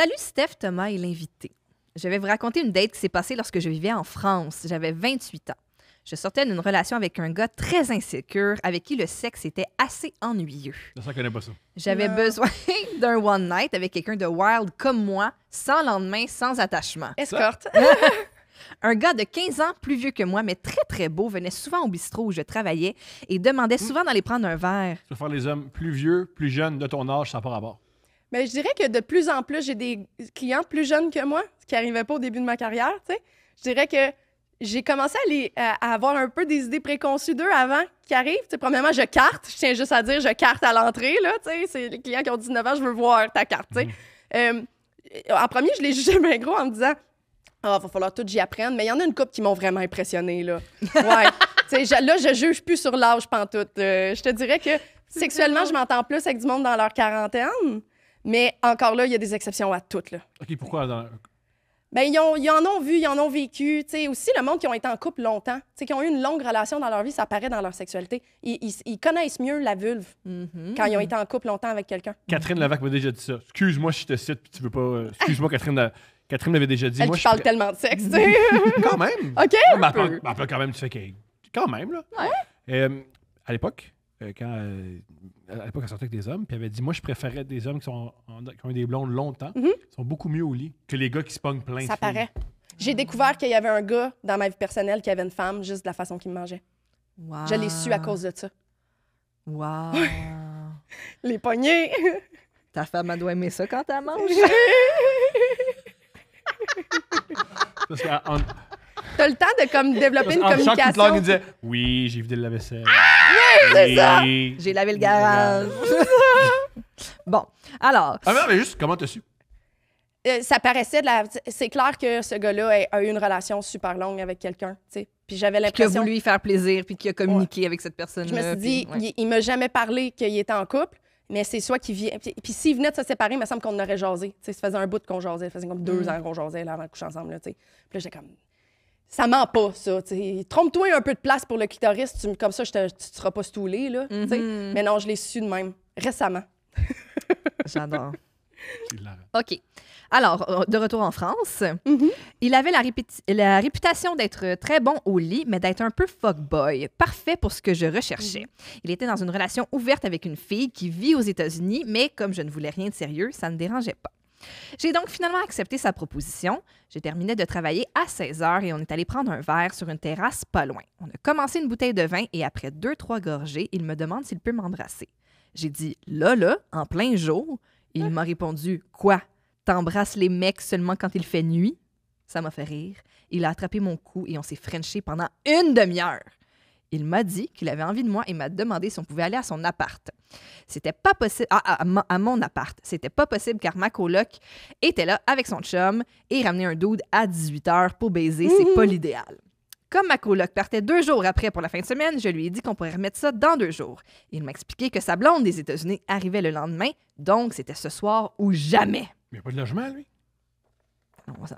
Salut Steph, Thomas et l'invité. Je vais vous raconter une date qui s'est passée lorsque je vivais en France. J'avais 28 ans. Je sortais d'une relation avec un gars très insécure avec qui le sexe était assez ennuyeux. Ça connaît pas ça. J'avais besoin d'un one night avec quelqu'un de wild comme moi, sans lendemain, sans attachement. Escorte. un gars de 15 ans, plus vieux que moi, mais très très beau, venait souvent au bistrot où je travaillais et demandait hmm. souvent d'aller prendre un verre. Tu faire les hommes plus vieux, plus jeunes, de ton âge, sans par rapport. Mais je dirais que de plus en plus, j'ai des clients plus jeunes que moi, ce qui n'arrivait pas au début de ma carrière, Je dirais que j'ai commencé à, les, à, avoir un peu des idées préconçues d'eux avant qu'ils arrivent. premièrement, je carte. Je tiens juste à dire, je carte à l'entrée. c'est les clients qui ont 19 ans, je veux voir ta carte. Mm-hmm. Euh, en premier, je les jugeais bien gros en me disant Ah, oh, va falloir tout j'y apprenne. Mais il y en a une couple qui m'ont vraiment impressionné. Là. Ouais. je, là, je juge plus sur l'âge pantoute. Euh, je te dirais que sexuellement, je m'entends plus avec du monde dans leur quarantaine. Mais encore là, il y a des exceptions à toutes. OK, pourquoi? Dans... Ben, ils, en ont vu, ils en ont vécu. sais aussi, le monde qui ont été en couple longtemps, qui ont eu une longue relation dans leur vie, ça apparaît dans leur sexualité. Ils, connaissent mieux la vulve mm-hmm. quand ils ont été en couple longtemps avec quelqu'un. Catherine Lavac m'a déjà dit ça. Excuse-moi si je te cite, puis tu veux pas. Euh, excuse-moi, Catherine. Catherine l'avait déjà dit. moi, je parle tellement de sexe, mm-hmm. quand même. OK. Un mais quand même, tu fais que. Quand même, là. Ouais. Euh, à l'époque, euh, quand, euh, à l'époque, elle sortait avec des hommes, puis elle avait dit Moi, je préférais des hommes qui, sont ont des blondes longtemps, mhm. sont beaucoup mieux au lit que les gars qui se pognent plein Ça paraît. J'ai découvert qu'il y avait un gars dans ma vie personnelle qui avait une femme juste de la façon qu'il me mangeait. Je l'ai su à cause de ça. Wow. Les poignets. Ta femme, elle doit aimer ça quand elle mange. Parce T'as le temps de comme développer une communication. Chaque disait Oui, j'ai vidé le lave-vaisselle. Ah! J'ai lavé le garage. bon, alors. Ah non, mais juste, comment t'as su? Euh, ça paraissait de la. C'est clair que ce gars-là a eu une relation super longue avec quelqu'un, tu sais. Puis j'avais l'impression. Qui a voulu lui faire plaisir, puis qu'il a communiqué avec cette personne-là. Je me suis dit, il, ne m'a jamais parlé qu'il était en couple, mais c'est soit qu'il vient. Puis, s'il venait de se séparer, il me semble qu'on aurait jasé. Tu sais, ça faisait un bout qu'on jasait. Ça faisait comme deux mm. ans qu'on jasait là, avant de coucher ensemble, tu sais. Puis là, j'étais comme, ça ment pas, ça. Trompe-toi un peu de place pour le guitariste, comme ça, tu ne seras pas stoulé. Là, mm-hmm. Mais non, je l'ai su de même, récemment. J'adore. OK. Alors, euh, de retour en France, mm-hmm. il avait la, réputation d'être très bon au lit, mais d'être un peu fuckboy, parfait pour ce que je recherchais. Mm-hmm. Il était dans une relation ouverte avec une fille qui vit aux États-Unis, mais comme je ne voulais rien de sérieux, ça ne dérangeait pas. J'ai donc finalement accepté sa proposition. J'ai terminé de travailler à 16 heures et on est allé prendre un verre sur une terrasse pas loin. On a commencé une bouteille de vin et après deux, trois gorgées, il me demande s'il peut m'embrasser. J'ai dit là, là, en plein jour. Il m'a répondu Quoi T'embrasses les mecs seulement quand il fait nuit Ça m'a fait rire. Il a attrapé mon cou et on s'est frenché pendant une demi-heure. Il m'a dit qu'il avait envie de moi et m'a demandé si on pouvait aller à son appart. C'était pas possible. Ah, ah à, mon appart. C'était pas possible car ma était là avec son chum et ramenait un dude à 18 h pour baiser. C'est mmh. pas l'idéal. Comme ma coloc partait deux jours après pour la fin de semaine, je lui ai dit qu'on pourrait remettre ça dans deux jours. Il m'a expliqué que sa blonde des États-Unis arrivait le lendemain, donc c'était ce soir ou jamais. Mais il n'y a pas de logement, lui?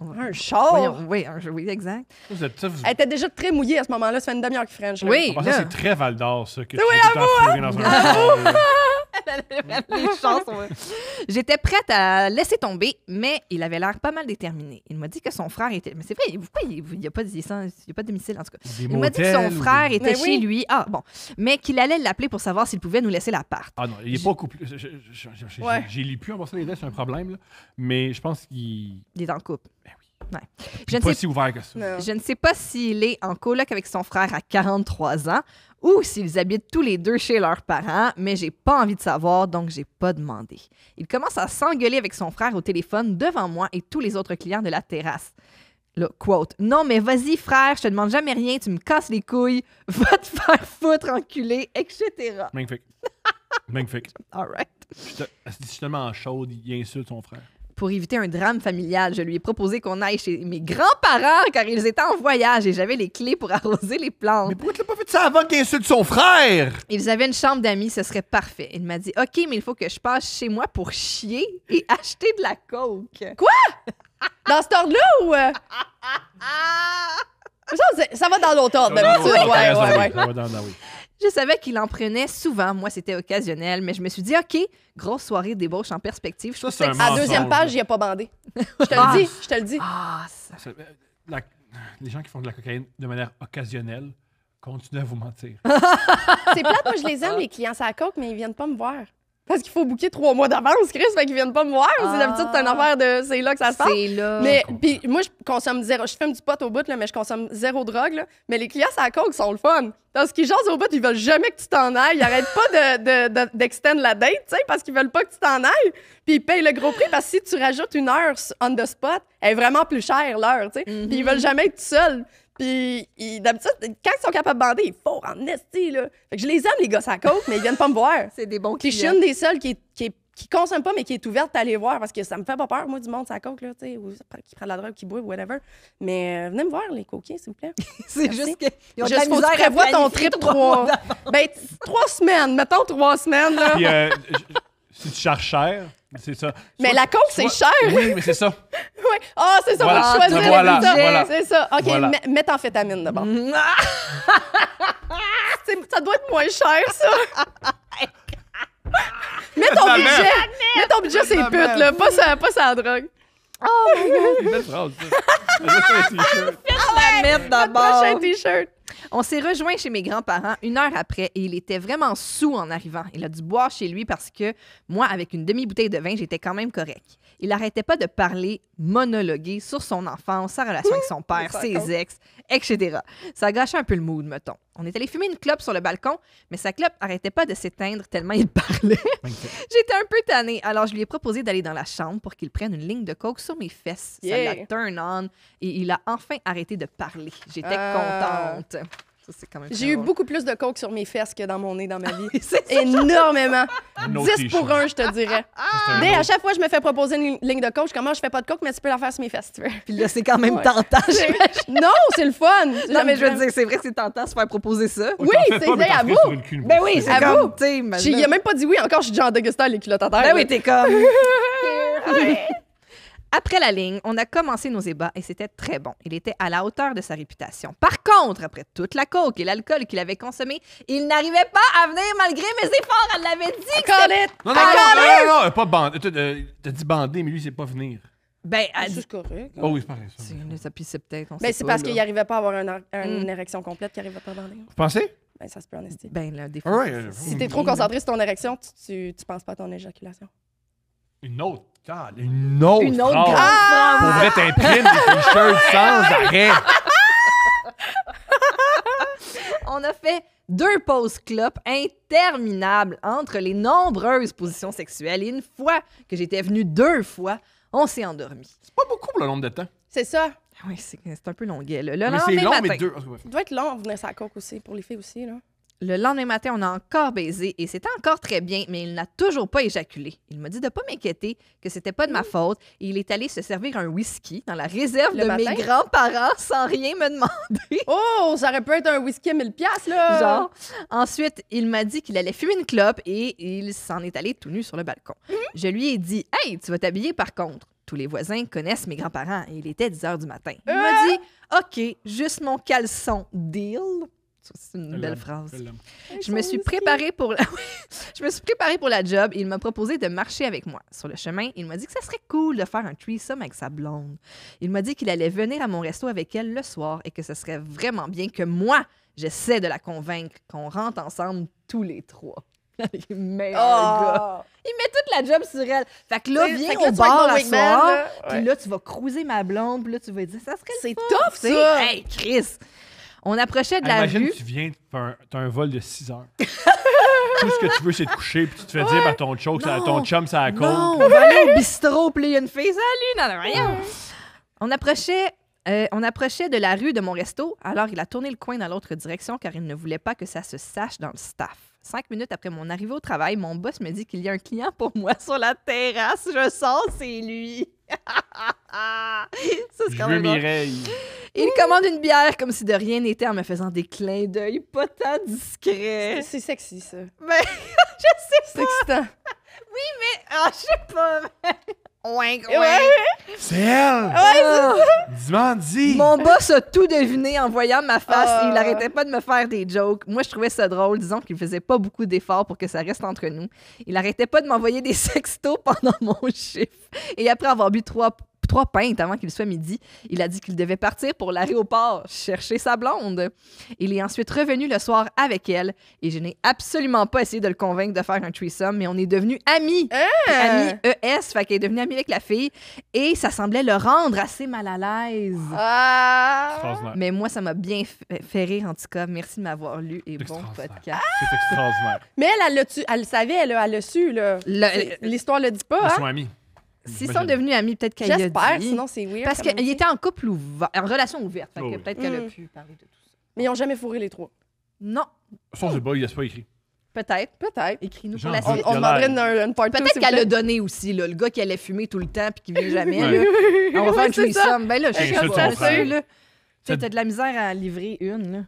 On, on, un char? oui, oui, exact. Elle était déjà très mouillée à ce moment-là. Ça fait une demi-heure que French. Oui. c'est très Val d'Or, ça. Que oui, tu à vous! Dans J'étais prête à laisser tomber, mais il avait l'air pas mal déterminé. Il m'a dit que son frère était. Mais c'est vrai, il n'y a, pas de... il a pas de domicile, en tout cas. il m'a dit que son frère était chez lui. Ah, bon. Mais qu'il allait l'appeler pour savoir s'il pouvait nous laisser l'appart. Ah non, il n'est pas couple. J'ai lu plus en passant les c'est un problème, mais je pense qu'il. Il est en couple. Ben je, ne pas si ouvert je ne sais pas s'il est en coloc avec son frère à 43 ans ou s'ils habitent tous les deux chez leurs parents, mais j'ai pas envie de savoir, donc j'ai pas demandé. Il commence à s'engueuler avec son frère au téléphone devant moi et tous les autres clients de la terrasse. le quote, non mais vas-y frère, je te demande jamais rien, tu me casses les couilles, va te faire foutre, enculé, etc. Magnifique. Magnifique. All right. C'est tellement chaud, il insulte son frère pour éviter un drame familial, je lui ai proposé qu'on aille chez mes grands-parents car ils étaient en voyage et j'avais les clés pour arroser les plantes. Mais pourquoi tu l'as pas fait ça avant qu'il insulte son frère? Ils avaient une chambre d'amis, ce serait parfait. Il m'a dit OK, mais il faut que je passe chez moi pour chier et acheter de la coke. Quoi? Dans ce ordre-là ou. Euh? Ça, ça va dans l'autre ordre, Ça va dans- ben oui. Je savais qu'il en prenait souvent. Moi, c'était occasionnel, mais je me suis dit, OK, grosse soirée débauche en perspective. Je À deuxième page, il a pas bandé. Je te le ah. dis, je te le dis. Ah, euh, les gens qui font de la cocaïne de manière occasionnelle continuent à vous mentir. C'est plate, moi je les aime, les clients, ça coke, mais ils viennent pas me voir. Parce qu'il faut booker trois mois d'avance, Chris, fait qu'ils viennent pas me voir. C'est ah. d'habitude, c'est une affaire de. C'est là que ça se passe. C'est là. Mais puis moi, je consomme zéro. Je fume du pot au bout, là, mais je consomme zéro drogue. Là. Mais les clients, ça coke sont le fun. Parce qu'ils jasent au bout, ils veulent jamais que tu t'en ailles. Ils arrêtent pas d'extendre de, la date, tu sais, parce qu'ils veulent pas que tu t'en ailles. Puis ils payent le gros prix parce que si tu rajoutes une heure on the spot, elle est vraiment plus chère l'heure, tu sais. Mm-hmm. Puis ils veulent jamais être seuls. Puis d'habitude, quand ils sont capables de bander, ils font en esti, là. Fait que je les aime, les gosses à coque, mais ils viennent pas me voir. C'est des bons Puis je suis une des seules qui, qui, consomme pas, mais qui est ouverte à aller voir parce que ça me fait pas peur, moi, du monde, ça coque, là, tu sais, ou qui prend de la drogue, qui boit, whatever. Mais euh, venez me voir, les coquins, s'il vous plaît. c'est juste que. Je ont juste que ton trip trois. ben, trois semaines, mettons trois semaines, là. Puis, euh, si tu cherches cher, mais la coke, c'est cher. Oui, mais c'est ça. Ah, c'est ça, voilà. choisir. d'abord. ça doit être moins cher, ça. mets ton budget. Mets ton budget, c'est pute, là. Pas ça, pas drogue. Oh my God. Belle la mettre d'abord. T-shirt. Ah on s'est rejoint chez mes grands-parents une heure après et il était vraiment sous en arrivant. Il a dû boire chez lui parce que moi, avec une demi-bouteille de vin, j'étais quand même correct. Il n'arrêtait pas de parler, monologuer sur son enfance, sa relation avec son père, ses ex, etc. Ça gâchait un peu le mood, mettons. On est allé fumer une clope sur le balcon, mais sa clope arrêtait pas de s'éteindre tellement il parlait. J'étais un peu tannée, alors je lui ai proposé d'aller dans la chambre pour qu'il prenne une ligne de coke sur mes fesses. Ça l'a turn on et il a enfin arrêté de parler. J'étais ah. contente. J'ai eu beaucoup plus de coke sur mes fesses que dans mon nez dans ma vie. Énormément. 10 pour 1, je te dirais. Mais à chaque fois je me fais proposer une ligne de coke, je commence, je fais pas de coke, mais tu peux la faire sur mes fesses tu veux. Puis là, c'est quand même tentant. non, c'est le fun. Non, mais je veux dire, c'est vrai que c'est tentant de se faire proposer ça. Oui, c'est vrai, à vous. Ben oui, c'est à vous. Il a même pas dit oui encore, je suis genre en dégustant les culottes à terre. Ben oui, t'es comme. Après la ligne, on a commencé nos ébats et c'était très bon. Il était à la hauteur de sa réputation. Par contre, après toute la coke et l'alcool qu'il avait consommé, il n'arrivait pas à venir malgré mes efforts. Elle l'avait dit. que c'était- Non, non, non, non, non, non, pas bandé. Euh, t'as dit bandé, mais lui, c'est pas venir. Ben, elle C'est correct. Hein. Oh oui, c'est pareil, ça. C'est- peut-être. Ben, c'est parce qu'il n'arrivait pas à avoir mm. une, érection complète qu'il n'arrivait pas à bander. Vous pensez? Ben, ça se peut en esti. Ben là, des fois. si euh, Si t'es trop concentré sur ton érection, tu, tu, tu penses pas à ton éjaculation. Une autre. God, une autre. Une autre phrase. Pour vrai, t'imprimes des t sans arrêt. On a fait deux pauses clopes interminables entre les nombreuses positions sexuelles. Et une fois que j'étais venue deux fois, on s'est endormi. C'est pas beaucoup le nombre de temps. C'est ça. Ah oui, c'est un peu longuet. mais c'est long, mais deux. Il doit être long, venir sa coque aussi, pour les filles aussi. Là. Le lendemain matin, on a encore baisé et c'était encore très bien, mais il n'a toujours pas éjaculé. Il m'a dit de ne pas m'inquiéter, que c'était pas de ma faute et il est allé se servir un whisky dans la réserve de mes grands-parents sans rien me demander. Oh, ça aurait pu être un whisky à 1000 là. Genre. Ensuite, il m'a dit qu'il allait fumer une clope et il s'en est allé tout nu sur le balcon. Mm-hmm. Je lui ai dit "Hey, tu vas t'habiller par contre." Tous les voisins connaissent mes grands-parents et il était 10 h du matin. Il m'a euh! dit OK, juste mon caleçon, deal. C'est une belle phrase. Je, me suis préparée pour la... je me suis pour la job il m'a proposé de marcher avec moi. Sur le chemin, il m'a dit que ça serait cool de faire un threesome avec sa blonde. Il m'a dit qu'il allait venir à mon resto avec elle le soir et que ce serait vraiment bien que moi, j'essaie de la convaincre qu'on rentre ensemble tous les trois. mais oh! gars. Il met toute la job sur elle. Fait que là, viens au bar soir, puis là, tu vas cruiser ma blonde, puis là, tu vas dire, ça serait C'est tough, ça! Hey, Chris! On approchait de la Imagine, tu viens, t'as un, un, vol de 6 heures. Tout ce que tu veux, c'est te coucher, puis tu te fais dire par ton, chum, ça, ton chum, ça a Non, on va aller au bistrot, puis il y a une fille, salut, non, rien. On approchait euh, on approchait de la rue de mon resto, alors il a tourné le coin dans l'autre direction car il ne voulait pas que ça se sache dans le staff. Cinq minutes après mon arrivée au travail, mon boss me dit qu'il y a un client pour moi sur la terrasse. Je sens, c'est lui. ça, c'est quand Je même veux Mireille. Il commande une bière comme si de rien n'était en me faisant des clins d'œil pas tant discrets. C'est sexy, ça. Mais ben, je sais pas. C'est excitant. Oui, mais ah, je sais pas. Oink, oink. Ouais. C'est elle! Ouais, c'est Mon boss a tout deviné en voyant ma face et il ah. arrêtait pas de me faire des jokes. Moi, je trouvais ça drôle. Disons qu'il faisait pas beaucoup d'efforts pour que ça reste entre nous. Il arrêtait pas de m'envoyer des sextos pendant mon chiffre. Et après avoir bu trois trois pintes avant qu'il soit midi. Il a dit qu'il devait partir pour l'aéroport chercher sa blonde. Il est ensuite revenu le soir avec elle et je n'ai absolument pas essayé de le convaincre de faire un threesome, mais on est devenus amis. Hein? Amis ES, fait qu'il est devenu ami avec la fille et ça semblait le rendre assez mal à l'aise. Ah! Mais moi, ça m'a bien euh, fait rire en tout cas. Merci de m'avoir lu et bon podcast. C'est extraordinaire. Mais elle, le le savait, elle, a le su. L'histoire le dit pas. Ils hein? sont amis. S'ils sont devenus amis, peut-être qu'elle J'espère, sinon c'est weird. Parce qu'il était en couple ouvert, en relation ouverte. Fait oh que peut-être qu'elle a mm. pu parler de tout ça. Mais ils n'ont jamais fourré les trois. Non, Ça, on sait pas, il a pas écrit. peut-être. Peut-être. Écris-nous pour la On, suite. on Il demanderait une, part Peut-être qu'elle l'a donné aussi, là, le gars qui allait fumer tout le temps puis qui ne vient jamais. Ouais. là. On va faire une ça. Ben là, je suis pas. Tu sais, de la misère à livrer une. Là.